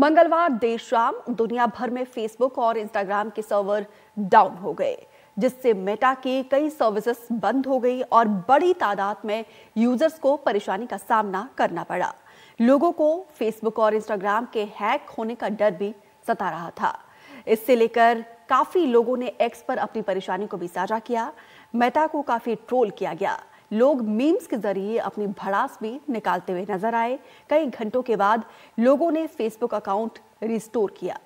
मंगलवार देर शाम दुनिया भर में फेसबुक और इंस्टाग्राम के सर्वर डाउन हो गए जिससे मेटा की कई सर्विसेज बंद हो गई और बड़ी तादाद में यूजर्स को परेशानी का सामना करना पड़ा लोगों को फेसबुक और इंस्टाग्राम के हैक होने का डर भी सता रहा था इससे लेकर काफी लोगों ने एक्स पर अपनी परेशानी को भी साझा किया मेटा को काफी ट्रोल किया गया लोग मीम्स के जरिए अपनी भड़ास भी निकालते हुए नजर आए कई घंटों के बाद लोगों ने फेसबुक अकाउंट रिस्टोर किया